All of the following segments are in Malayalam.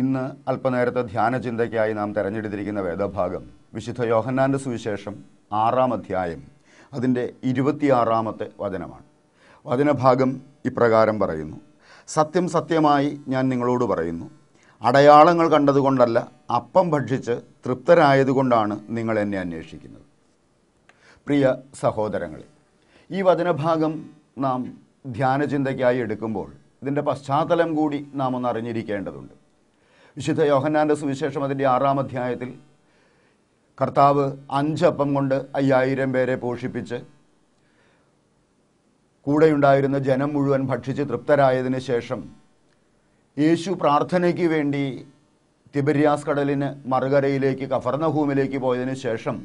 ഇന്ന് അല്പനേരത്തെ ധ്യാനചിന്തയ്ക്കായി നാം തെരഞ്ഞെടുത്തിരിക്കുന്ന വേദഭാഗം വിശുദ്ധ യോഹന്നാൻ്റെ സുവിശേഷം ആറാം അധ്യായം അതിൻ്റെ ഇരുപത്തിയാറാമത്തെ വചനമാണ് വചനഭാഗം ഇപ്രകാരം പറയുന്നു സത്യം സത്യമായി ഞാൻ നിങ്ങളോട് പറയുന്നു അടയാളങ്ങൾ കണ്ടതുകൊണ്ടല്ല അപ്പം ഭക്ഷിച്ച് തൃപ്തരായതുകൊണ്ടാണ് നിങ്ങൾ എന്നെ അന്വേഷിക്കുന്നത് പ്രിയ സഹോദരങ്ങളെ ഈ വചനഭാഗം നാം ധ്യാനചിന്തയ്ക്കായി എടുക്കുമ്പോൾ ഇതിൻ്റെ പശ്ചാത്തലം കൂടി നാം ഒന്ന് അറിഞ്ഞിരിക്കേണ്ടതുണ്ട് വിശുദ്ധ യോഹന്നാൻ്റെ സുവിശേഷം അതിൻ്റെ ആറാം അധ്യായത്തിൽ കർത്താവ് അഞ്ചപ്പം കൊണ്ട് അയ്യായിരം പേരെ പോഷിപ്പിച്ച് കൂടെയുണ്ടായിരുന്ന ജനം മുഴുവൻ ഭക്ഷിച്ച് തൃപ്തരായതിനു ശേഷം യേശു പ്രാർത്ഥനയ്ക്ക് വേണ്ടി തിബര്യാസ് കടലിന് മറുകരയിലേക്ക് കഫർണഭൂമിലേക്ക് പോയതിനു ശേഷം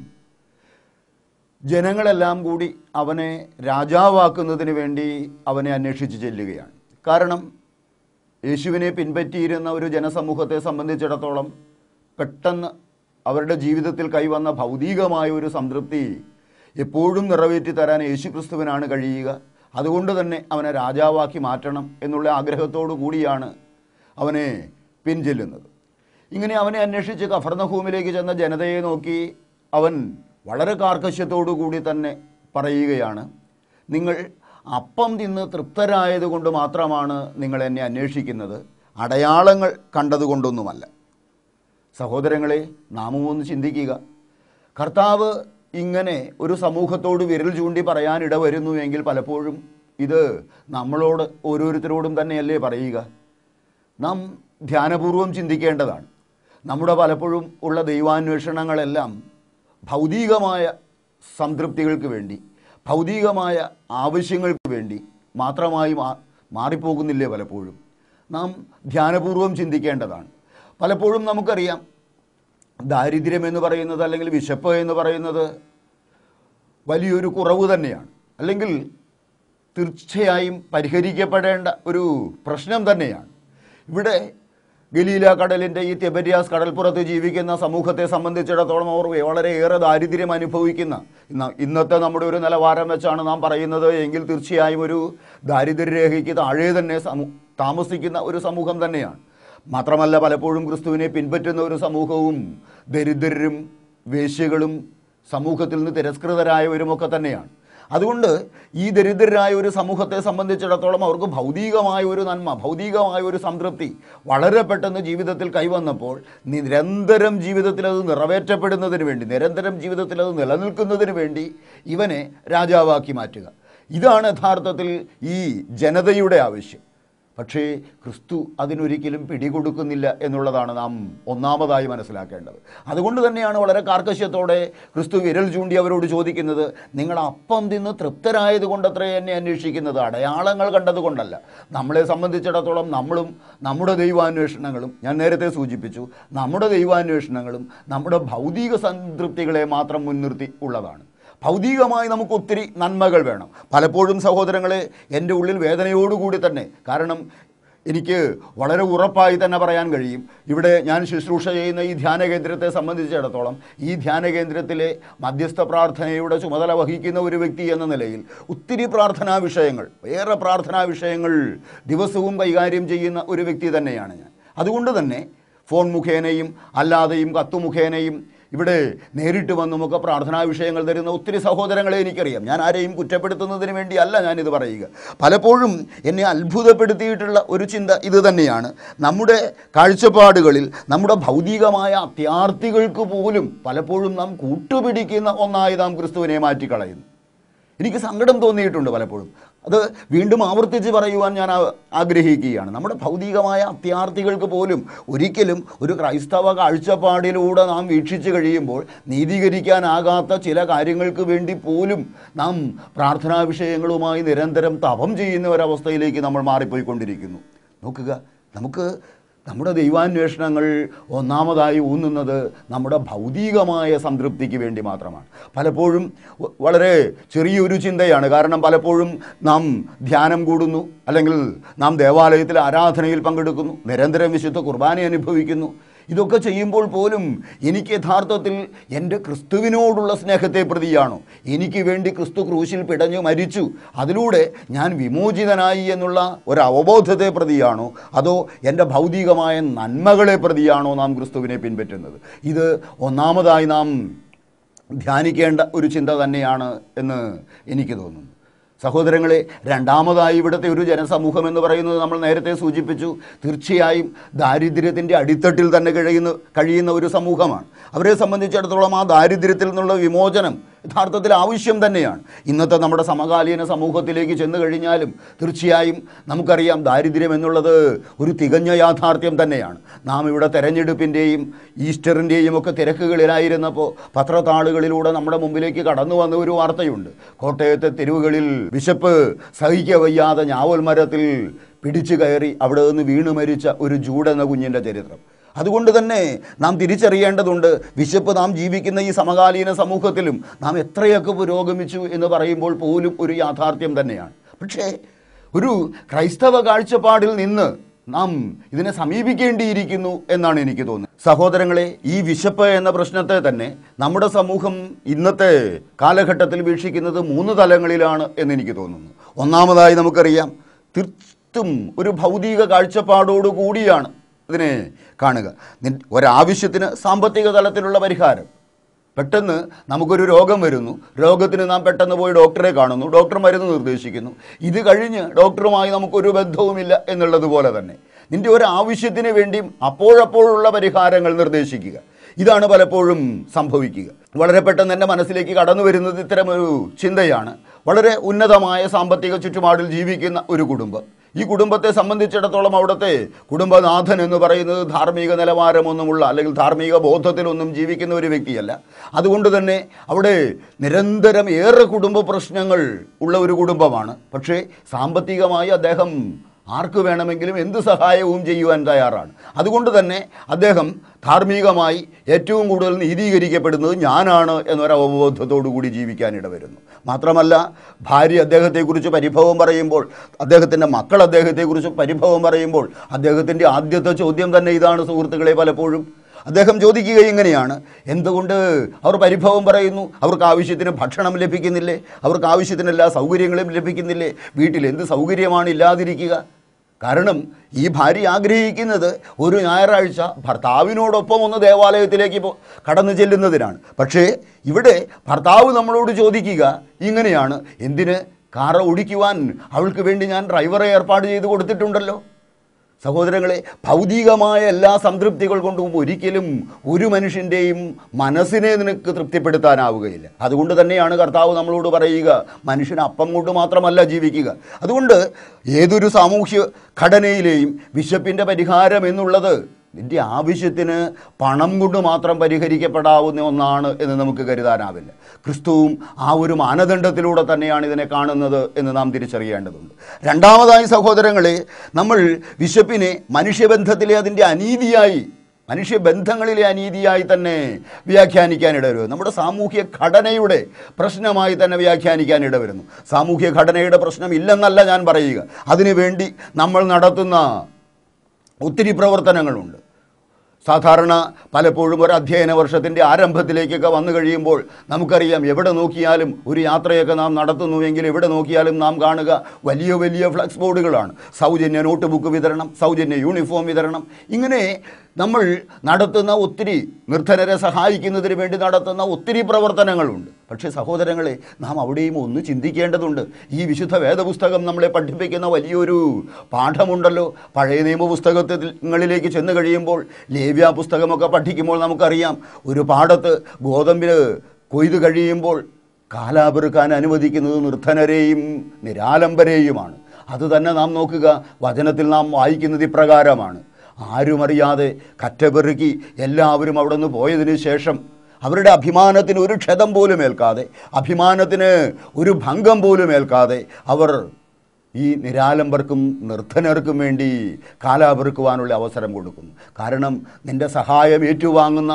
ജനങ്ങളെല്ലാം കൂടി അവനെ രാജാവാക്കുന്നതിന് വേണ്ടി അവനെ അന്വേഷിച്ച് ചെല്ലുകയാണ് കാരണം യേശുവിനെ പിൻപറ്റിയിരുന്ന ഒരു ജനസമൂഹത്തെ സംബന്ധിച്ചിടത്തോളം പെട്ടെന്ന് അവരുടെ ജീവിതത്തിൽ കൈവന്ന ഭൗതികമായ ഒരു സംതൃപ്തി എപ്പോഴും നിറവേറ്റി തരാൻ ക്രിസ്തുവിനാണ് കഴിയുക അതുകൊണ്ട് തന്നെ അവനെ രാജാവാക്കി മാറ്റണം എന്നുള്ള ആഗ്രഹത്തോടു കൂടിയാണ് അവനെ പിൻചെല്ലുന്നത് ഇങ്ങനെ അവനെ അന്വേഷിച്ച് കഫർണഹൂമിലേക്ക് ചെന്ന ജനതയെ നോക്കി അവൻ വളരെ കാർക്കശ്യത്തോടു കൂടി തന്നെ പറയുകയാണ് നിങ്ങൾ അപ്പം തിന്ന് തൃപ്തരായതുകൊണ്ട് മാത്രമാണ് നിങ്ങൾ എന്നെ അന്വേഷിക്കുന്നത് അടയാളങ്ങൾ കണ്ടതുകൊണ്ടൊന്നുമല്ല സഹോദരങ്ങളെ നാമും ഒന്ന് ചിന്തിക്കുക കർത്താവ് ഇങ്ങനെ ഒരു സമൂഹത്തോട് വിരൽ ചൂണ്ടി പറയാൻ ഇടവരുന്നു എങ്കിൽ പലപ്പോഴും ഇത് നമ്മളോട് ഓരോരുത്തരോടും തന്നെയല്ലേ പറയുക നാം ധ്യാനപൂർവം ചിന്തിക്കേണ്ടതാണ് നമ്മുടെ പലപ്പോഴും ഉള്ള ദൈവാന്വേഷണങ്ങളെല്ലാം ഭൗതികമായ സംതൃപ്തികൾക്ക് വേണ്ടി ഭൗതികമായ ആവശ്യങ്ങൾക്ക് വേണ്ടി മാത്രമായി മാറിപ്പോകുന്നില്ലേ പലപ്പോഴും നാം ധ്യാനപൂർവ്വം ചിന്തിക്കേണ്ടതാണ് പലപ്പോഴും നമുക്കറിയാം ദാരിദ്ര്യം എന്ന് പറയുന്നത് അല്ലെങ്കിൽ വിശപ്പ് എന്ന് പറയുന്നത് വലിയൊരു കുറവ് തന്നെയാണ് അല്ലെങ്കിൽ തീർച്ചയായും പരിഹരിക്കപ്പെടേണ്ട ഒരു പ്രശ്നം തന്നെയാണ് ഇവിടെ ഗലീല കടലിൻ്റെ ഈ തെബരിയാസ് കടൽപ്പുറത്ത് ജീവിക്കുന്ന സമൂഹത്തെ സംബന്ധിച്ചിടത്തോളം അവർ വളരെയേറെ ദാരിദ്ര്യം അനുഭവിക്കുന്ന ഇന്നത്തെ നമ്മുടെ ഒരു നിലവാരം വെച്ചാണ് നാം പറയുന്നത് എങ്കിൽ തീർച്ചയായും ഒരു ദാരിദ്ര്യരേഖയ്ക്ക് താഴെ തന്നെ താമസിക്കുന്ന ഒരു സമൂഹം തന്നെയാണ് മാത്രമല്ല പലപ്പോഴും ക്രിസ്തുവിനെ പിൻപറ്റുന്ന ഒരു സമൂഹവും ദരിദ്രരും വേശ്യകളും സമൂഹത്തിൽ നിന്ന് തിരസ്കൃതരായവരുമൊക്കെ തന്നെയാണ് അതുകൊണ്ട് ഈ ദരിദ്രരായ ഒരു സമൂഹത്തെ സംബന്ധിച്ചിടത്തോളം അവർക്ക് ഭൗതികമായ ഒരു നന്മ ഭൗതികമായ ഒരു സംതൃപ്തി വളരെ പെട്ടെന്ന് ജീവിതത്തിൽ കൈവന്നപ്പോൾ നിരന്തരം ജീവിതത്തിൽ അത് നിറവേറ്റപ്പെടുന്നതിന് വേണ്ടി നിരന്തരം ജീവിതത്തിൽ അത് നിലനിൽക്കുന്നതിന് വേണ്ടി ഇവനെ രാജാവാക്കി മാറ്റുക ഇതാണ് യഥാർത്ഥത്തിൽ ഈ ജനതയുടെ ആവശ്യം പക്ഷേ ക്രിസ്തു അതിനൊരിക്കലും പിടികൊടുക്കുന്നില്ല എന്നുള്ളതാണ് നാം ഒന്നാമതായി മനസ്സിലാക്കേണ്ടത് അതുകൊണ്ട് തന്നെയാണ് വളരെ കാർക്കശ്യത്തോടെ ക്രിസ്തു വിരൽ ചൂണ്ടി അവരോട് ചോദിക്കുന്നത് നിങ്ങൾ അപ്പം തിന്ന് തൃപ്തരായതുകൊണ്ട് അത്രേ എന്നെ അന്വേഷിക്കുന്നത് അടയാളങ്ങൾ കണ്ടതുകൊണ്ടല്ല നമ്മളെ സംബന്ധിച്ചിടത്തോളം നമ്മളും നമ്മുടെ ദൈവാന്വേഷണങ്ങളും ഞാൻ നേരത്തെ സൂചിപ്പിച്ചു നമ്മുടെ ദൈവാന്വേഷണങ്ങളും നമ്മുടെ ഭൗതിക സംതൃപ്തികളെ മാത്രം മുൻനിർത്തി ഉള്ളതാണ് ഭൗതികമായി നമുക്ക് ഒത്തിരി നന്മകൾ വേണം പലപ്പോഴും സഹോദരങ്ങളെ എൻ്റെ ഉള്ളിൽ വേദനയോടുകൂടി തന്നെ കാരണം എനിക്ക് വളരെ ഉറപ്പായി തന്നെ പറയാൻ കഴിയും ഇവിടെ ഞാൻ ശുശ്രൂഷ ചെയ്യുന്ന ഈ ധ്യാന കേന്ദ്രത്തെ സംബന്ധിച്ചിടത്തോളം ഈ ധ്യാന കേന്ദ്രത്തിലെ മധ്യസ്ഥ പ്രാർത്ഥനയുടെ ചുമതല വഹിക്കുന്ന ഒരു വ്യക്തി എന്ന നിലയിൽ ഒത്തിരി പ്രാർത്ഥനാ വിഷയങ്ങൾ ഏറെ പ്രാർത്ഥനാ വിഷയങ്ങൾ ദിവസവും കൈകാര്യം ചെയ്യുന്ന ഒരു വ്യക്തി തന്നെയാണ് ഞാൻ അതുകൊണ്ട് തന്നെ ഫോൺ മുഖേനയും അല്ലാതെയും കത്തു മുഖേനയും ഇവിടെ നേരിട്ട് വന്ന് നമുക്ക് പ്രാർത്ഥനാ വിഷയങ്ങൾ തരുന്ന ഒത്തിരി സഹോദരങ്ങളെ എനിക്കറിയാം ഞാൻ ആരെയും കുറ്റപ്പെടുത്തുന്നതിന് വേണ്ടി അല്ല ഞാനിത് പറയുക പലപ്പോഴും എന്നെ അത്ഭുതപ്പെടുത്തിയിട്ടുള്ള ഒരു ചിന്ത ഇത് തന്നെയാണ് നമ്മുടെ കാഴ്ചപ്പാടുകളിൽ നമ്മുടെ ഭൗതികമായ അത്യാർത്ഥികൾക്ക് പോലും പലപ്പോഴും നാം കൂട്ടുപിടിക്കുന്ന ഒന്നായി നാം ക്രിസ്തുവിനെ മാറ്റിക്കളയുന്നു എനിക്ക് സങ്കടം തോന്നിയിട്ടുണ്ട് പലപ്പോഴും അത് വീണ്ടും ആവർത്തിച്ച് പറയുവാൻ ഞാൻ ആഗ്രഹിക്കുകയാണ് നമ്മുടെ ഭൗതികമായ അത്യാർത്ഥികൾക്ക് പോലും ഒരിക്കലും ഒരു ക്രൈസ്തവ കാഴ്ചപ്പാടിലൂടെ നാം വീക്ഷിച്ചു കഴിയുമ്പോൾ നീതീകരിക്കാനാകാത്ത ചില കാര്യങ്ങൾക്ക് വേണ്ടി പോലും നാം പ്രാർത്ഥനാ വിഷയങ്ങളുമായി നിരന്തരം തപം ചെയ്യുന്ന ഒരവസ്ഥയിലേക്ക് നമ്മൾ മാറിപ്പോയിക്കൊണ്ടിരിക്കുന്നു നോക്കുക നമുക്ക് നമ്മുടെ ദൈവാന്വേഷണങ്ങൾ ഒന്നാമതായി ഊന്നുന്നത് നമ്മുടെ ഭൗതികമായ സംതൃപ്തിക്ക് വേണ്ടി മാത്രമാണ് പലപ്പോഴും വളരെ ചെറിയൊരു ചിന്തയാണ് കാരണം പലപ്പോഴും നാം ധ്യാനം കൂടുന്നു അല്ലെങ്കിൽ നാം ദേവാലയത്തിൽ ആരാധനയിൽ പങ്കെടുക്കുന്നു നിരന്തരം വിശുദ്ധ കുർബാന അനുഭവിക്കുന്നു ഇതൊക്കെ ചെയ്യുമ്പോൾ പോലും എനിക്ക് യഥാർത്ഥത്തിൽ എൻ്റെ ക്രിസ്തുവിനോടുള്ള സ്നേഹത്തെ പ്രതിയാണോ എനിക്ക് വേണ്ടി ക്രിസ്തു ക്രൂശിൽ പിടഞ്ഞു മരിച്ചു അതിലൂടെ ഞാൻ വിമോചിതനായി എന്നുള്ള ഒരു അവബോധത്തെ പ്രതിയാണോ അതോ എൻ്റെ ഭൗതികമായ നന്മകളെ പ്രതിയാണോ നാം ക്രിസ്തുവിനെ പിൻപറ്റുന്നത് ഇത് ഒന്നാമതായി നാം ധ്യാനിക്കേണ്ട ഒരു ചിന്ത തന്നെയാണ് എന്ന് എനിക്ക് തോന്നുന്നു സഹോദരങ്ങളെ രണ്ടാമതായി ഇവിടുത്തെ ഒരു ജനസമൂഹം എന്ന് പറയുന്നത് നമ്മൾ നേരത്തെ സൂചിപ്പിച്ചു തീർച്ചയായും ദാരിദ്ര്യത്തിൻ്റെ അടിത്തട്ടിൽ തന്നെ കഴിയുന്ന കഴിയുന്ന ഒരു സമൂഹമാണ് അവരെ സംബന്ധിച്ചിടത്തോളം ആ ദാരിദ്ര്യത്തിൽ നിന്നുള്ള വിമോചനം യഥാർത്ഥത്തിൽ ആവശ്യം തന്നെയാണ് ഇന്നത്തെ നമ്മുടെ സമകാലീന സമൂഹത്തിലേക്ക് ചെന്നു കഴിഞ്ഞാലും തീർച്ചയായും നമുക്കറിയാം ദാരിദ്ര്യം എന്നുള്ളത് ഒരു തികഞ്ഞ യാഥാർത്ഥ്യം തന്നെയാണ് നാം ഇവിടെ തെരഞ്ഞെടുപ്പിൻ്റെയും ഈസ്റ്ററിൻ്റെയും ഒക്കെ തിരക്കുകളിലായിരുന്നപ്പോൾ പത്രത്താളുകളിലൂടെ നമ്മുടെ മുമ്പിലേക്ക് കടന്നു വന്ന ഒരു വാർത്തയുണ്ട് കോട്ടയത്തെ തെരുവുകളിൽ ബിഷപ്പ് സഹിക്ക വയ്യാതെ ഞാവൽ മരത്തിൽ പിടിച്ചു കയറി അവിടെ നിന്ന് വീണു മരിച്ച ഒരു ജൂടെന്ന കുഞ്ഞിൻ്റെ ചരിത്രം അതുകൊണ്ട് തന്നെ നാം തിരിച്ചറിയേണ്ടതുണ്ട് വിശപ്പ് നാം ജീവിക്കുന്ന ഈ സമകാലീന സമൂഹത്തിലും നാം എത്രയൊക്കെ പുരോഗമിച്ചു എന്ന് പറയുമ്പോൾ പോലും ഒരു യാഥാർത്ഥ്യം തന്നെയാണ് പക്ഷേ ഒരു ക്രൈസ്തവ കാഴ്ചപ്പാടിൽ നിന്ന് നാം ഇതിനെ സമീപിക്കേണ്ടിയിരിക്കുന്നു എന്നാണ് എനിക്ക് തോന്നുന്നത് സഹോദരങ്ങളെ ഈ വിശപ്പ് എന്ന പ്രശ്നത്തെ തന്നെ നമ്മുടെ സമൂഹം ഇന്നത്തെ കാലഘട്ടത്തിൽ വീക്ഷിക്കുന്നത് മൂന്ന് തലങ്ങളിലാണ് എന്ന് എനിക്ക് തോന്നുന്നു ഒന്നാമതായി നമുക്കറിയാം തീർത്തും ഒരു ഭൗതിക കാഴ്ചപ്പാടോടു കൂടിയാണ് ഇതിനെ കാണുക ഒരാവശ്യത്തിന് സാമ്പത്തിക തലത്തിലുള്ള പരിഹാരം പെട്ടെന്ന് നമുക്കൊരു രോഗം വരുന്നു രോഗത്തിന് നാം പെട്ടെന്ന് പോയി ഡോക്ടറെ കാണുന്നു ഡോക്ടർ മരുന്ന് നിർദ്ദേശിക്കുന്നു ഇത് കഴിഞ്ഞ് ഡോക്ടറുമായി നമുക്കൊരു ബന്ധവുമില്ല എന്നുള്ളതുപോലെ തന്നെ നിൻ്റെ ഒരു ആവശ്യത്തിന് വേണ്ടിയും അപ്പോഴപ്പോഴുള്ള പരിഹാരങ്ങൾ നിർദ്ദേശിക്കുക ഇതാണ് പലപ്പോഴും സംഭവിക്കുക വളരെ പെട്ടെന്ന് എൻ്റെ മനസ്സിലേക്ക് കടന്നു വരുന്നത് ഇത്തരമൊരു ചിന്തയാണ് വളരെ ഉന്നതമായ സാമ്പത്തിക ചുറ്റുപാടിൽ ജീവിക്കുന്ന ഒരു കുടുംബം ഈ കുടുംബത്തെ സംബന്ധിച്ചിടത്തോളം അവിടുത്തെ കുടുംബനാഥൻ എന്ന് പറയുന്നത് ധാർമ്മിക നിലവാരമൊന്നുമുള്ള അല്ലെങ്കിൽ ധാർമ്മിക ബോധത്തിലൊന്നും ജീവിക്കുന്ന ഒരു വ്യക്തിയല്ല അതുകൊണ്ട് തന്നെ അവിടെ നിരന്തരം ഏറെ കുടുംബ പ്രശ്നങ്ങൾ ഉള്ള ഒരു കുടുംബമാണ് പക്ഷേ സാമ്പത്തികമായി അദ്ദേഹം ആർക്ക് വേണമെങ്കിലും എന്ത് സഹായവും ചെയ്യുവാൻ തയ്യാറാണ് അതുകൊണ്ട് തന്നെ അദ്ദേഹം ധാർമ്മികമായി ഏറ്റവും കൂടുതൽ നീതീകരിക്കപ്പെടുന്നത് ഞാനാണ് എന്നൊരവബോധത്തോടു കൂടി ജീവിക്കാൻ ഇടവരുന്നു മാത്രമല്ല ഭാര്യ അദ്ദേഹത്തെക്കുറിച്ച് പരിഭവം പറയുമ്പോൾ അദ്ദേഹത്തിൻ്റെ മക്കൾ അദ്ദേഹത്തെക്കുറിച്ച് പരിഭവം പറയുമ്പോൾ അദ്ദേഹത്തിൻ്റെ ആദ്യത്തെ ചോദ്യം തന്നെ ഇതാണ് സുഹൃത്തുക്കളെ പലപ്പോഴും അദ്ദേഹം ചോദിക്കുക ഇങ്ങനെയാണ് എന്തുകൊണ്ട് അവർ പരിഭവം പറയുന്നു അവർക്ക് ആവശ്യത്തിന് ഭക്ഷണം ലഭിക്കുന്നില്ലേ അവർക്ക് ആവശ്യത്തിന് എല്ലാ സൗകര്യങ്ങളും ലഭിക്കുന്നില്ലേ വീട്ടിൽ എന്ത് സൗകര്യമാണ് ഇല്ലാതിരിക്കുക കാരണം ഈ ഭാര്യ ആഗ്രഹിക്കുന്നത് ഒരു ഞായറാഴ്ച ഭർത്താവിനോടൊപ്പം ഒന്ന് ദേവാലയത്തിലേക്ക് കടന്നു ചെല്ലുന്നതിനാണ് പക്ഷേ ഇവിടെ ഭർത്താവ് നമ്മളോട് ചോദിക്കുക ഇങ്ങനെയാണ് എന്തിന് കാറ് ഓടിക്കുവാൻ അവൾക്ക് വേണ്ടി ഞാൻ ഡ്രൈവറെ ഏർപ്പാട് ചെയ്ത് കൊടുത്തിട്ടുണ്ടല്ലോ സഹോദരങ്ങളെ ഭൗതികമായ എല്ലാ സംതൃപ്തികൾ കൊണ്ടും ഒരിക്കലും ഒരു മനുഷ്യൻ്റെയും മനസ്സിനെ നിനക്ക് തൃപ്തിപ്പെടുത്താനാവുകയില്ല അതുകൊണ്ട് തന്നെയാണ് കർത്താവ് നമ്മളോട് പറയുക മനുഷ്യന് അപ്പം കൊണ്ട് മാത്രമല്ല ജീവിക്കുക അതുകൊണ്ട് ഏതൊരു സാമൂഹ്യ ഘടനയിലെയും വിശപ്പിൻ്റെ പരിഹാരം എന്നുള്ളത് നിൻ്റെ ആവശ്യത്തിന് പണം കൊണ്ട് മാത്രം പരിഹരിക്കപ്പെടാവുന്ന ഒന്നാണ് എന്ന് നമുക്ക് കരുതാനാവില്ല ക്രിസ്തുവും ആ ഒരു മാനദണ്ഡത്തിലൂടെ തന്നെയാണ് ഇതിനെ കാണുന്നത് എന്ന് നാം തിരിച്ചറിയേണ്ടതുണ്ട് രണ്ടാമതായി സഹോദരങ്ങളെ നമ്മൾ വിശപ്പിനെ മനുഷ്യബന്ധത്തിലെ അതിൻ്റെ അനീതിയായി മനുഷ്യബന്ധങ്ങളിലെ അനീതിയായി തന്നെ വ്യാഖ്യാനിക്കാൻ നമ്മുടെ സാമൂഹ്യ ഘടനയുടെ പ്രശ്നമായി തന്നെ വ്യാഖ്യാനിക്കാൻ ഇടവരുന്നു സാമൂഹ്യ ഘടനയുടെ പ്രശ്നം ഇല്ലെന്നല്ല ഞാൻ പറയുക അതിനുവേണ്ടി നമ്മൾ നടത്തുന്ന ഒത്തിരി പ്രവർത്തനങ്ങളുണ്ട് സാധാരണ പലപ്പോഴും ഒരു അധ്യയന വർഷത്തിൻ്റെ ആരംഭത്തിലേക്കൊക്കെ വന്നു കഴിയുമ്പോൾ നമുക്കറിയാം എവിടെ നോക്കിയാലും ഒരു യാത്രയൊക്കെ നാം നടത്തുന്നുവെങ്കിൽ എവിടെ നോക്കിയാലും നാം കാണുക വലിയ വലിയ ഫ്ലക്സ് ബോർഡുകളാണ് സൗജന്യ നോട്ട് വിതരണം സൗജന്യ യൂണിഫോം വിതരണം ഇങ്ങനെ നമ്മൾ നടത്തുന്ന ഒത്തിരി നിർദ്ധനരെ സഹായിക്കുന്നതിന് വേണ്ടി നടത്തുന്ന ഒത്തിരി പ്രവർത്തനങ്ങളുണ്ട് പക്ഷേ സഹോദരങ്ങളെ നാം അവിടെയും ഒന്ന് ചിന്തിക്കേണ്ടതുണ്ട് ഈ വിശുദ്ധ വേദപുസ്തകം നമ്മളെ പഠിപ്പിക്കുന്ന വലിയൊരു പാഠമുണ്ടല്ലോ പഴയ നിയമപുസ്തകങ്ങളിലേക്ക് ചെന്ന് കഴിയുമ്പോൾ ലേവ്യ പുസ്തകമൊക്കെ പഠിക്കുമ്പോൾ നമുക്കറിയാം ഒരു പാടത്ത് ഗോതമ്പിൽ കൊയ്ത് കഴിയുമ്പോൾ കാലാപെറുക്കാൻ അനുവദിക്കുന്നത് നിർദ്ധനരെയും നിരാലംബരെയുമാണ് അതുതന്നെ നാം നോക്കുക വചനത്തിൽ നാം വായിക്കുന്നത് ഇപ്രകാരമാണ് ആരുമറിയാതെ കറ്റപെറുകി എല്ലാവരും അവിടെ നിന്ന് പോയതിന് ശേഷം അവരുടെ അഭിമാനത്തിന് ഒരു ക്ഷതം പോലും ഏൽക്കാതെ അഭിമാനത്തിന് ഒരു ഭംഗം പോലും ഏൽക്കാതെ അവർ ഈ നിരാലംബർക്കും നിർദ്ധനർക്കും വേണ്ടി കാലാപെറുക്കുവാനുള്ള അവസരം കൊടുക്കുന്നു കാരണം നിൻ്റെ സഹായം ഏറ്റുവാങ്ങുന്ന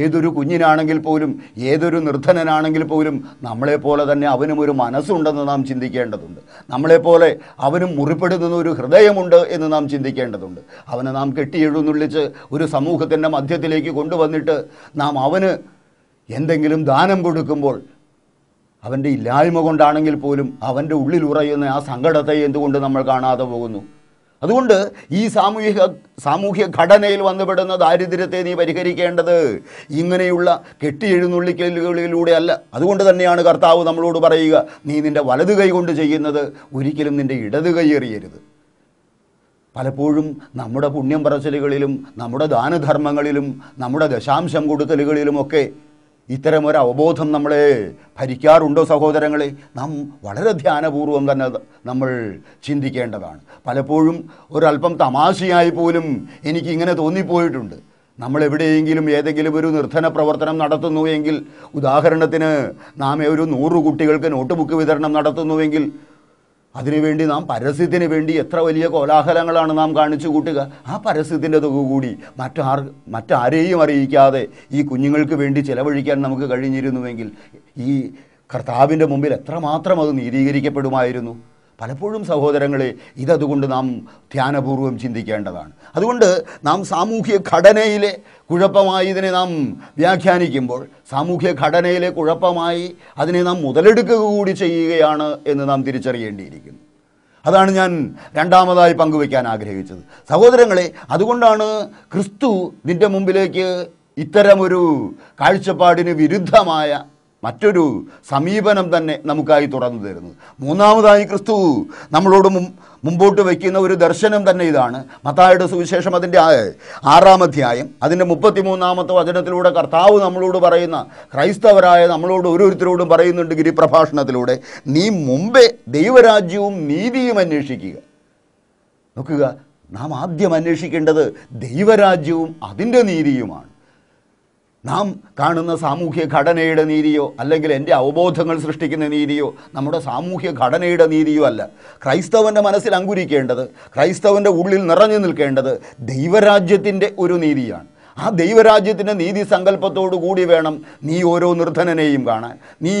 ഏതൊരു കുഞ്ഞിനാണെങ്കിൽ പോലും ഏതൊരു നിർധനനാണെങ്കിൽ പോലും നമ്മളെപ്പോലെ തന്നെ അവനും ഒരു മനസ്സുണ്ടെന്ന് നാം ചിന്തിക്കേണ്ടതുണ്ട് നമ്മളെപ്പോലെ അവനും മുറിപ്പെടുന്ന ഒരു ഹൃദയമുണ്ട് എന്ന് നാം ചിന്തിക്കേണ്ടതുണ്ട് അവനെ നാം കെട്ടിയെഴുന്നള്ളിച്ച് ഒരു സമൂഹത്തിൻ്റെ മധ്യത്തിലേക്ക് കൊണ്ടുവന്നിട്ട് നാം അവന് എന്തെങ്കിലും ദാനം കൊടുക്കുമ്പോൾ അവൻ്റെ ഇല്ലായ്മ കൊണ്ടാണെങ്കിൽ പോലും അവൻ്റെ ഉറയുന്ന ആ സങ്കടത്തെ എന്തുകൊണ്ട് നമ്മൾ കാണാതെ പോകുന്നു അതുകൊണ്ട് ഈ സാമൂഹിക സാമൂഹ്യ ഘടനയിൽ വന്നുപെടുന്ന ദാരിദ്ര്യത്തെ നീ പരിഹരിക്കേണ്ടത് ഇങ്ങനെയുള്ള കെട്ടിയെഴുന്നള്ളിക്കലുകളിലൂടെ അല്ല അതുകൊണ്ട് തന്നെയാണ് കർത്താവ് നമ്മളോട് പറയുക നീ നിൻ്റെ വലത് കൈ കൊണ്ട് ചെയ്യുന്നത് ഒരിക്കലും നിൻ്റെ ഇടത് കൈ എറിയരുത് പലപ്പോഴും നമ്മുടെ പുണ്യം പറച്ചിലുകളിലും നമ്മുടെ ദാനധർമ്മങ്ങളിലും നമ്മുടെ ദശാംശം കൊടുക്കലുകളിലുമൊക്കെ ഇത്തരം ഒരു അവബോധം നമ്മളെ ഭരിക്കാറുണ്ടോ സഹോദരങ്ങളെ നാം വളരെ ധ്യാനപൂർവ്വം തന്നെ നമ്മൾ ചിന്തിക്കേണ്ടതാണ് പലപ്പോഴും ഒരല്പം തമാശയായി പോലും എനിക്ക് ഇങ്ങനെ തോന്നിപ്പോയിട്ടുണ്ട് നമ്മൾ എവിടെയെങ്കിലും ഏതെങ്കിലും ഒരു നിർധന പ്രവർത്തനം നടത്തുന്നുവെങ്കിൽ ഉദാഹരണത്തിന് നാം ഒരു നൂറ് കുട്ടികൾക്ക് നോട്ട് വിതരണം നടത്തുന്നുവെങ്കിൽ അതിനുവേണ്ടി നാം പരസ്യത്തിന് വേണ്ടി എത്ര വലിയ കോലാഹലങ്ങളാണ് നാം കാണിച്ചു കൂട്ടുക ആ പരസ്യത്തിൻ്റെ തുക കൂടി മറ്റാർ മറ്റാരെയും അറിയിക്കാതെ ഈ കുഞ്ഞുങ്ങൾക്ക് വേണ്ടി ചിലവഴിക്കാൻ നമുക്ക് കഴിഞ്ഞിരുന്നുവെങ്കിൽ ഈ കർത്താവിൻ്റെ മുമ്പിൽ എത്രമാത്രം അത് നീതീകരിക്കപ്പെടുമായിരുന്നു പലപ്പോഴും സഹോദരങ്ങളെ ഇതതുകൊണ്ട് നാം ധ്യാനപൂർവ്വം ചിന്തിക്കേണ്ടതാണ് അതുകൊണ്ട് നാം സാമൂഹ്യ ഘടനയിലെ കുഴപ്പമായി ഇതിനെ നാം വ്യാഖ്യാനിക്കുമ്പോൾ സാമൂഹ്യ ഘടനയിലെ കുഴപ്പമായി അതിനെ നാം മുതലെടുക്കുക കൂടി ചെയ്യുകയാണ് എന്ന് നാം തിരിച്ചറിയേണ്ടിയിരിക്കുന്നു അതാണ് ഞാൻ രണ്ടാമതായി പങ്കുവയ്ക്കാൻ ആഗ്രഹിച്ചത് സഹോദരങ്ങളെ അതുകൊണ്ടാണ് ക്രിസ്തു നിൻ്റെ മുമ്പിലേക്ക് ഇത്തരമൊരു കാഴ്ചപ്പാടിന് വിരുദ്ധമായ മറ്റൊരു സമീപനം തന്നെ നമുക്കായി തുറന്നു തരുന്നത് മൂന്നാമതായി ക്രിസ്തു നമ്മളോട് മുമ്പോട്ട് വയ്ക്കുന്ന ഒരു ദർശനം തന്നെ ഇതാണ് മത്തായുടെ സുവിശേഷം അതിൻ്റെ ആറാം അധ്യായം അതിൻ്റെ മുപ്പത്തിമൂന്നാമത്തെ വചനത്തിലൂടെ കർത്താവ് നമ്മളോട് പറയുന്ന ക്രൈസ്തവരായ നമ്മളോട് ഓരോരുത്തരോടും പറയുന്നുണ്ട് ഗിരിപ്രഭാഷണത്തിലൂടെ നീ മുമ്പേ ദൈവരാജ്യവും നീതിയും അന്വേഷിക്കുക നോക്കുക നാം ആദ്യം അന്വേഷിക്കേണ്ടത് ദൈവരാജ്യവും അതിൻ്റെ നീതിയുമാണ് നാം കാണുന്ന സാമൂഹ്യ ഘടനയുടെ നീതിയോ അല്ലെങ്കിൽ എൻ്റെ അവബോധങ്ങൾ സൃഷ്ടിക്കുന്ന നീതിയോ നമ്മുടെ സാമൂഹ്യ ഘടനയുടെ നീതിയോ അല്ല ക്രൈസ്തവൻ്റെ മനസ്സിൽ അങ്കുരിക്കേണ്ടത് ക്രൈസ്തവൻ്റെ ഉള്ളിൽ നിറഞ്ഞു നിൽക്കേണ്ടത് ദൈവരാജ്യത്തിൻ്റെ ഒരു നീതിയാണ് ആ ദൈവരാജ്യത്തിൻ്റെ നീതി സങ്കല്പത്തോടു കൂടി വേണം നീ ഓരോ നിർധനനെയും കാണാൻ നീ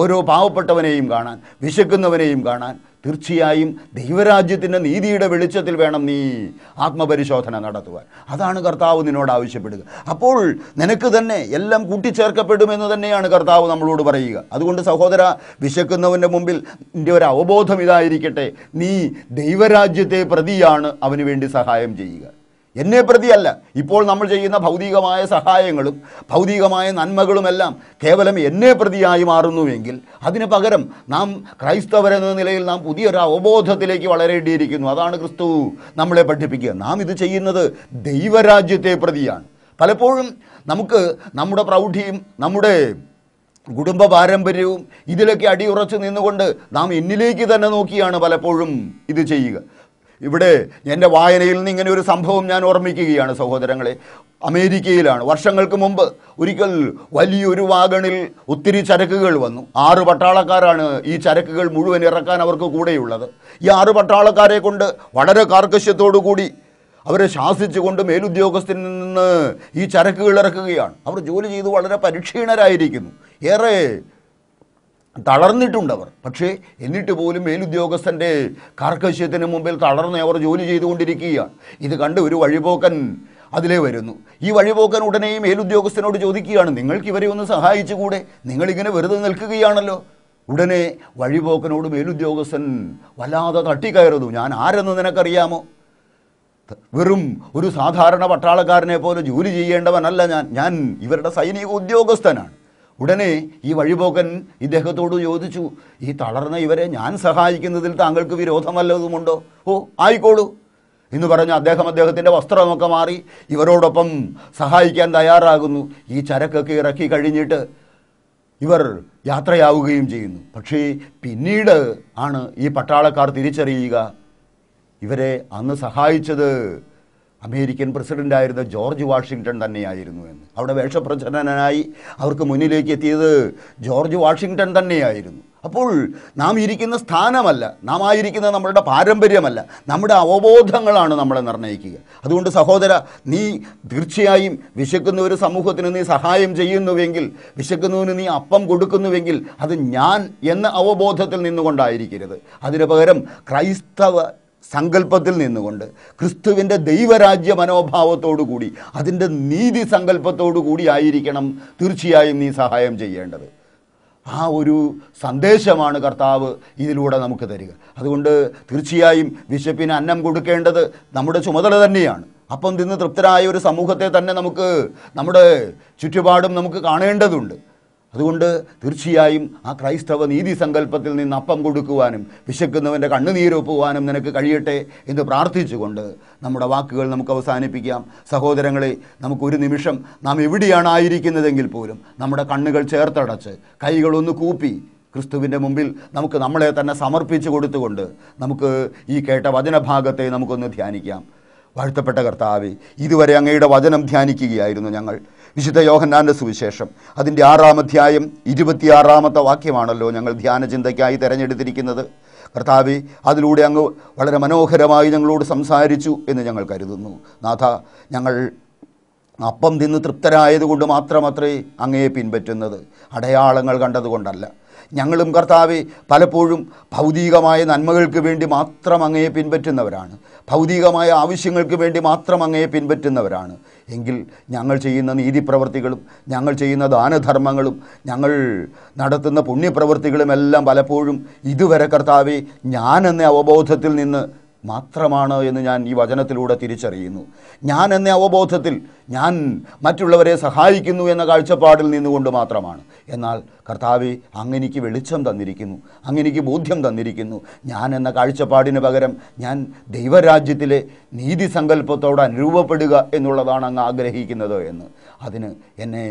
ഓരോ പാവപ്പെട്ടവനെയും കാണാൻ വിശക്കുന്നവനെയും കാണാൻ തീർച്ചയായും ദൈവരാജ്യത്തിൻ്റെ നീതിയുടെ വെളിച്ചത്തിൽ വേണം നീ ആത്മപരിശോധന നടത്തുവാൻ അതാണ് കർത്താവ് നിന്നോട് ആവശ്യപ്പെടുക അപ്പോൾ നിനക്ക് തന്നെ എല്ലാം കൂട്ടിച്ചേർക്കപ്പെടുമെന്ന് തന്നെയാണ് കർത്താവ് നമ്മളോട് പറയുക അതുകൊണ്ട് സഹോദര വിശക്കുന്നവൻ്റെ മുമ്പിൽ നിൻ്റെ ഒരു അവബോധം ഇതായിരിക്കട്ടെ നീ ദൈവരാജ്യത്തെ പ്രതിയാണ് അവന് വേണ്ടി സഹായം ചെയ്യുക എന്നെ പ്രതിയല്ല ഇപ്പോൾ നമ്മൾ ചെയ്യുന്ന ഭൗതികമായ സഹായങ്ങളും ഭൗതികമായ നന്മകളുമെല്ലാം കേവലം എന്നെ പ്രതിയായി മാറുന്നുവെങ്കിൽ അതിന് പകരം നാം ക്രൈസ്തവരെന്ന നിലയിൽ നാം പുതിയൊരു അവബോധത്തിലേക്ക് വളരേണ്ടിയിരിക്കുന്നു അതാണ് ക്രിസ്തു നമ്മളെ പഠിപ്പിക്കുക നാം ഇത് ചെയ്യുന്നത് ദൈവരാജ്യത്തെ പ്രതിയാണ് പലപ്പോഴും നമുക്ക് നമ്മുടെ പ്രൗഢിയും നമ്മുടെ കുടുംബ പാരമ്പര്യവും ഇതിലൊക്കെ അടിയുറച്ച് നിന്നുകൊണ്ട് നാം എന്നിലേക്ക് തന്നെ നോക്കിയാണ് പലപ്പോഴും ഇത് ചെയ്യുക ഇവിടെ എൻ്റെ വായനയിൽ നിന്ന് ഇങ്ങനെ ഒരു സംഭവം ഞാൻ ഓർമ്മിക്കുകയാണ് സഹോദരങ്ങളെ അമേരിക്കയിലാണ് വർഷങ്ങൾക്ക് മുമ്പ് ഒരിക്കൽ വലിയൊരു വാഗണിൽ ഒത്തിരി ചരക്കുകൾ വന്നു ആറ് പട്ടാളക്കാരാണ് ഈ ചരക്കുകൾ മുഴുവൻ ഇറക്കാൻ അവർക്ക് കൂടെയുള്ളത് ഈ ആറ് പട്ടാളക്കാരെ കൊണ്ട് വളരെ കാർക്കശ്യത്തോടു കൂടി അവരെ ശാസിച്ചുകൊണ്ട് മേലുദ്യോഗസ്ഥനിൽ നിന്ന് ഈ ചരക്കുകൾ ഇറക്കുകയാണ് അവർ ജോലി ചെയ്ത് വളരെ പരിക്ഷീണരായിരിക്കുന്നു ഏറെ തളർന്നിട്ടുണ്ട് അവർ പക്ഷേ എന്നിട്ട് പോലും മേലുദ്യോഗസ്ഥൻ്റെ കാർക്കശ്യത്തിന് മുമ്പിൽ തളർന്ന് അവർ ജോലി ചെയ്തുകൊണ്ടിരിക്കുകയാണ് ഇത് കണ്ട് ഒരു വഴിപോക്കൻ അതിലേ വരുന്നു ഈ വഴിപോക്കൻ ഉടനെയും മേലുദ്യോഗസ്ഥനോട് ചോദിക്കുകയാണ് നിങ്ങൾക്ക് ഇവരെ ഒന്ന് സഹായിച്ചുകൂടെ നിങ്ങളിങ്ങനെ വെറുതെ നിൽക്കുകയാണല്ലോ ഉടനെ വഴിപോക്കനോട് മേലുദ്യോഗസ്ഥൻ വല്ലാതെ തട്ടിക്കയറുന്നു ഞാൻ ആരെന്ന് നിനക്കറിയാമോ വെറും ഒരു സാധാരണ പട്ടാളക്കാരനെ പോലെ ജോലി ചെയ്യേണ്ടവനല്ല ഞാൻ ഞാൻ ഇവരുടെ സൈനിക ഉദ്യോഗസ്ഥനാണ് ഉടനെ ഈ വഴിപോക്കൻ ഇദ്ദേഹത്തോട് ചോദിച്ചു ഈ തളർന്ന ഇവരെ ഞാൻ സഹായിക്കുന്നതിൽ താങ്കൾക്ക് വിരോധമല്ലതുമുണ്ടോ ഓ ആയിക്കോളൂ എന്ന് പറഞ്ഞ് അദ്ദേഹം അദ്ദേഹത്തിൻ്റെ വസ്ത്രമൊക്കെ മാറി ഇവരോടൊപ്പം സഹായിക്കാൻ തയ്യാറാകുന്നു ഈ ചരക്കൊക്കെ ഇറക്കി കഴിഞ്ഞിട്ട് ഇവർ യാത്രയാവുകയും ചെയ്യുന്നു പക്ഷേ പിന്നീട് ആണ് ഈ പട്ടാളക്കാർ തിരിച്ചറിയുക ഇവരെ അന്ന് സഹായിച്ചത് അമേരിക്കൻ പ്രസിഡൻ്റായിരുന്ന ജോർജ് വാഷിങ്ടൺ തന്നെയായിരുന്നു എന്ന് അവിടെ വേഷപ്രചരനായി അവർക്ക് മുന്നിലേക്ക് എത്തിയത് ജോർജ് വാഷിങ്ടൺ തന്നെയായിരുന്നു അപ്പോൾ നാം ഇരിക്കുന്ന സ്ഥാനമല്ല നാം ആയിരിക്കുന്ന നമ്മളുടെ പാരമ്പര്യമല്ല നമ്മുടെ അവബോധങ്ങളാണ് നമ്മളെ നിർണ്ണയിക്കുക അതുകൊണ്ട് സഹോദര നീ തീർച്ചയായും വിശക്കുന്ന ഒരു സമൂഹത്തിന് നീ സഹായം ചെയ്യുന്നുവെങ്കിൽ വിശക്കുന്നവന് നീ അപ്പം കൊടുക്കുന്നുവെങ്കിൽ അത് ഞാൻ എന്ന അവബോധത്തിൽ നിന്നുകൊണ്ടായിരിക്കരുത് അതിനു പകരം ക്രൈസ്തവ സങ്കല്പത്തിൽ നിന്നുകൊണ്ട് ക്രിസ്തുവിൻ്റെ ദൈവരാജ്യ മനോഭാവത്തോടുകൂടി അതിൻ്റെ നീതി കൂടി ആയിരിക്കണം തീർച്ചയായും നീ സഹായം ചെയ്യേണ്ടത് ആ ഒരു സന്ദേശമാണ് കർത്താവ് ഇതിലൂടെ നമുക്ക് തരിക അതുകൊണ്ട് തീർച്ചയായും ബിഷപ്പിന് അന്നം കൊടുക്കേണ്ടത് നമ്മുടെ ചുമതല തന്നെയാണ് അപ്പം തിന്ന് തൃപ്തരായ ഒരു സമൂഹത്തെ തന്നെ നമുക്ക് നമ്മുടെ ചുറ്റുപാടും നമുക്ക് കാണേണ്ടതുണ്ട് അതുകൊണ്ട് തീർച്ചയായും ആ ക്രൈസ്തവ നീതി സങ്കല്പത്തിൽ നിന്ന് അപ്പം കൊടുക്കുവാനും വിശക്കുന്നവൻ്റെ കണ്ണുനീരൊപ്പുവാനും നിനക്ക് കഴിയട്ടെ എന്ന് പ്രാർത്ഥിച്ചുകൊണ്ട് നമ്മുടെ വാക്കുകൾ നമുക്ക് അവസാനിപ്പിക്കാം സഹോദരങ്ങളെ നമുക്കൊരു നിമിഷം നാം എവിടെയാണ് ആയിരിക്കുന്നതെങ്കിൽ പോലും നമ്മുടെ കണ്ണുകൾ ചേർത്തടച്ച് കൈകളൊന്ന് കൂപ്പി ക്രിസ്തുവിൻ്റെ മുമ്പിൽ നമുക്ക് നമ്മളെ തന്നെ സമർപ്പിച്ചു കൊടുത്തുകൊണ്ട് നമുക്ക് ഈ കേട്ട വചനഭാഗത്തെ നമുക്കൊന്ന് ധ്യാനിക്കാം വാഴ്ത്തപ്പെട്ട കർത്താവ് ഇതുവരെ അങ്ങയുടെ വചനം ധ്യാനിക്കുകയായിരുന്നു ഞങ്ങൾ വിശുദ്ധ യോഹന്നാൻ്റെ സുവിശേഷം അതിൻ്റെ ആറാം അധ്യായം ഇരുപത്തിയാറാമത്തെ വാക്യമാണല്ലോ ഞങ്ങൾ ചിന്തയ്ക്കായി തിരഞ്ഞെടുത്തിരിക്കുന്നത് കർത്താവെ അതിലൂടെ അങ്ങ് വളരെ മനോഹരമായി ഞങ്ങളോട് സംസാരിച്ചു എന്ന് ഞങ്ങൾ കരുതുന്നു നാഥ ഞങ്ങൾ അപ്പം തിന്ന് തൃപ്തരായതുകൊണ്ട് മാത്രമത്രേ അങ്ങയെ പിൻപറ്റുന്നത് അടയാളങ്ങൾ കണ്ടതുകൊണ്ടല്ല ഞങ്ങളും കർത്താവെ പലപ്പോഴും ഭൗതികമായ നന്മകൾക്ക് വേണ്ടി മാത്രം അങ്ങയെ പിൻപറ്റുന്നവരാണ് ഭൗതികമായ ആവശ്യങ്ങൾക്ക് വേണ്ടി മാത്രം അങ്ങയെ പിൻപറ്റുന്നവരാണ് എങ്കിൽ ഞങ്ങൾ ചെയ്യുന്ന നീതിപ്രവർത്തികളും ഞങ്ങൾ ചെയ്യുന്ന ദാനധർമ്മങ്ങളും ഞങ്ങൾ നടത്തുന്ന പുണ്യപ്രവൃത്തികളുമെല്ലാം എല്ലാം പലപ്പോഴും ഇതുവരെ കർത്താവെ ഞാനെന്ന അവബോധത്തിൽ നിന്ന് മാത്രമാണ് എന്ന് ഞാൻ ഈ വചനത്തിലൂടെ തിരിച്ചറിയുന്നു ഞാൻ എന്ന അവബോധത്തിൽ ഞാൻ മറ്റുള്ളവരെ സഹായിക്കുന്നു എന്ന കാഴ്ചപ്പാടിൽ നിന്നുകൊണ്ട് മാത്രമാണ് എന്നാൽ കർത്താവ് അങ്ങനെക്ക് വെളിച്ചം തന്നിരിക്കുന്നു അങ്ങനെക്ക് ബോധ്യം തന്നിരിക്കുന്നു ഞാൻ എന്ന കാഴ്ചപ്പാടിന് പകരം ഞാൻ ദൈവരാജ്യത്തിലെ നീതി സങ്കല്പത്തോട് അനുരൂപപ്പെടുക എന്നുള്ളതാണ് അങ്ങ് ആഗ്രഹിക്കുന്നത് എന്ന് അതിന് എന്നെ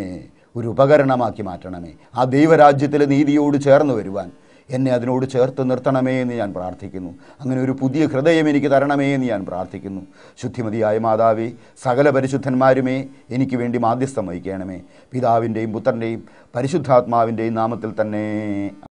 ഒരു ഉപകരണമാക്കി മാറ്റണമേ ആ ദൈവരാജ്യത്തിലെ നീതിയോട് ചേർന്ന് വരുവാൻ എന്നെ അതിനോട് ചേർത്ത് നിർത്തണമേ എന്ന് ഞാൻ പ്രാർത്ഥിക്കുന്നു അങ്ങനെ ഒരു പുതിയ ഹൃദയം എനിക്ക് തരണമേ എന്ന് ഞാൻ പ്രാർത്ഥിക്കുന്നു ശുദ്ധിമതിയായ മാതാവേ സകല പരിശുദ്ധന്മാരുമേ എനിക്ക് വേണ്ടി മാധ്യസ്ഥം വഹിക്കണമേ പിതാവിൻ്റെയും പുത്രൻ്റെയും പരിശുദ്ധാത്മാവിൻ്റെയും നാമത്തിൽ തന്നെ